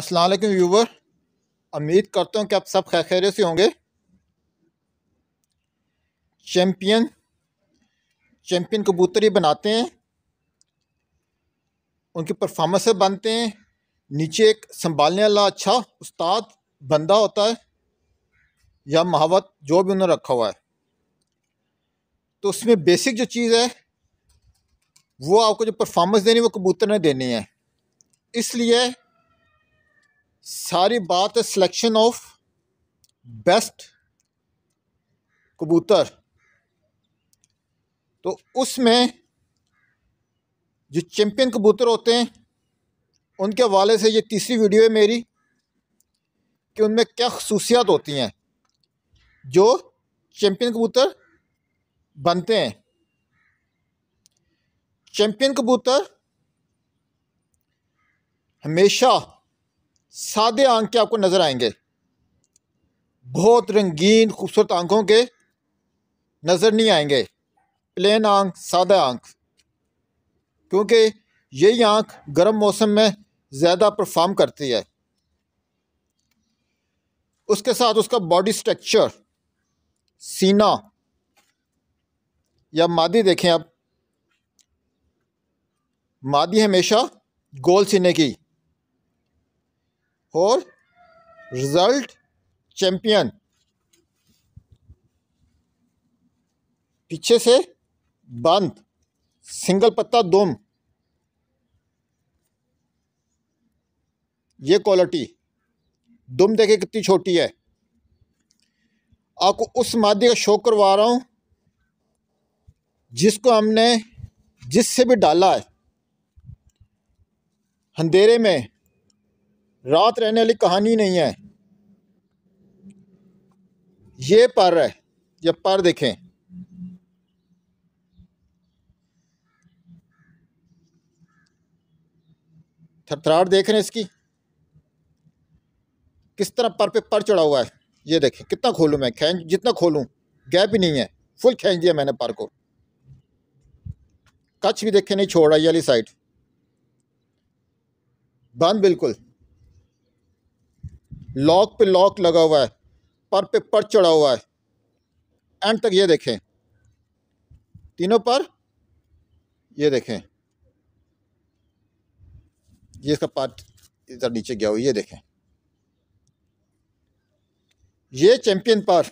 Aslam viewer उम्मीद करता हूँ कि आप सब खैर खैरे से होंगे चैम्पियन चैम्पियन कबूतर ही बनाते हैं उनकी परफॉर्मेंस बनते हैं नीचे एक संभालने वाला अच्छा उस्ताद बंदा होता है या महावत जो भी उन्होंने रखा हुआ है तो उसमें बेसिक जो चीज़ है वो आपको जो परफॉर्मेंस देनी है वो कबूतर ने देनी है इसलिए सारी बात है सिलेक्शन ऑफ बेस्ट कबूतर तो उसमें जो चैम्पियन कबूतर होते हैं उनके हवाले से ये तीसरी वीडियो है मेरी कि उनमें क्या खसूसियात होती हैं जो चैम्पियन कबूतर बनते हैं चैम्पियन कबूतर हमेशा सादे आंख के आपको नज़र आएंगे बहुत रंगीन खूबसूरत आंखों के नज़र नहीं आएंगे प्लेन आंख सादा आंख क्योंकि यही आंख गर्म मौसम में ज़्यादा परफॉर्म करती है उसके साथ उसका बॉडी स्ट्रक्चर सीना या मादी देखें आप मादी हमेशा गोल सीने की और रिजल्ट चैंपियन पीछे से बंद सिंगल पत्ता दुम ये क्वालिटी दुम देखे कितनी छोटी है आपको उस मादी का शो करवा रहा हूं जिसको हमने जिससे भी डाला है अंधेरे में रात रहने वाली कहानी नहीं है ये पर है ये पर देखें थरथराहट देख रहे हैं इसकी किस तरह पर पे पर चढ़ा हुआ है ये देखें कितना खोलूं मैं खेंच जितना खोलूं गैप ही नहीं है फुल खेंच दिया मैंने पर को कच्छ भी देखे नहीं छोड़ रहा ये वाली साइड बंद बिल्कुल लॉक पे लॉक लगा हुआ है पर पे पर चढ़ा हुआ है एंड तक ये देखें तीनों पर ये देखें ये इसका पार्ट इधर नीचे गया हुआ ये देखें ये चैंपियन पर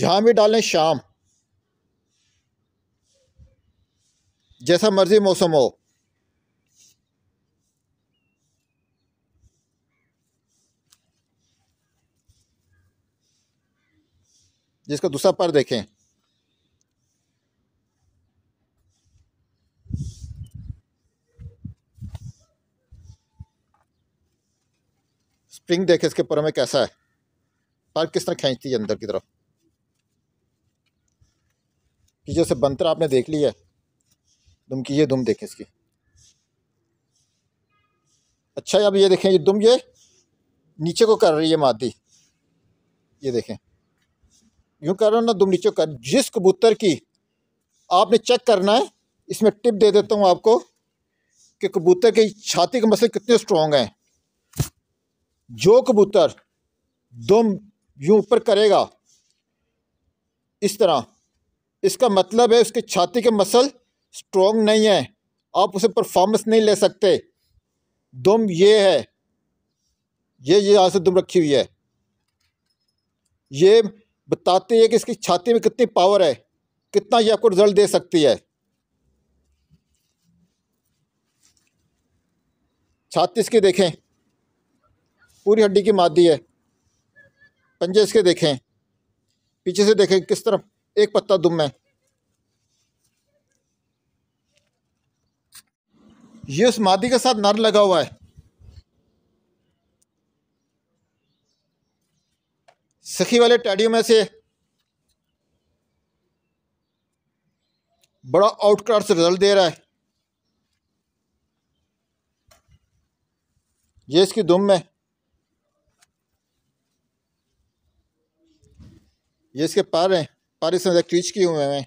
जहां भी डालें शाम जैसा मर्ज़ी मौसम हो जिसका दूसरा पर देखें स्प्रिंग देखें इसके पर में कैसा है पर किस तरह खींचती है अंदर की तरफ कि जैसे बनतर आपने देख लिया है दुम की ये दुम देखें इसकी अच्छा अब ये देखें ये दुम ये नीचे को कर रही है मादी ये देखें यूँ कह रहा हूँ ना दुम नीचे कर जिस कबूतर की आपने चेक करना है इसमें टिप दे देता हूँ आपको कि कबूतर की छाती के मसल कितने स्ट्रॉन्ग हैं जो कबूतर दुम यूँ ऊपर करेगा इस तरह इसका मतलब है उसके छाती के मसल स्ट्रॉन्ग नहीं है आप उसे परफॉर्मेंस नहीं ले सकते दुम ये है ये यहाँ से दुम रखी हुई है ये बताते हैं कि इसकी छाती में कितनी पावर है कितना ये आपको रिजल्ट दे सकती है छाती इसकी देखें पूरी हड्डी की मादी है पंजे इसके देखें पीछे से देखें किस तरफ एक पत्ता दुम है ये उस मादी के साथ नर लगा हुआ है सखी वाले टैडियो में से बड़ा आउटक्रॉस रिजल्ट दे रहा है ये इसकी दुम में ये इसके पार हैं पार इसमें क्रीच किए हुए हैं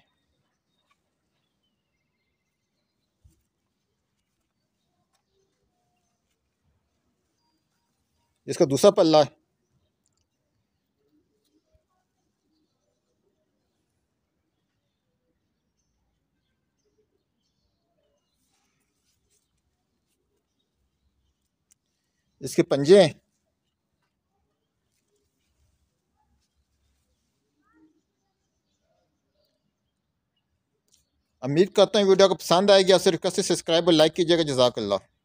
इसका दूसरा पल्ला है इसके पंजे हैं उम्मीद करता हूँ वीडियो को पसंद आएगी और सिर्फ कैसे सब्सक्राइब और लाइक कीजिएगा जजाकल्ला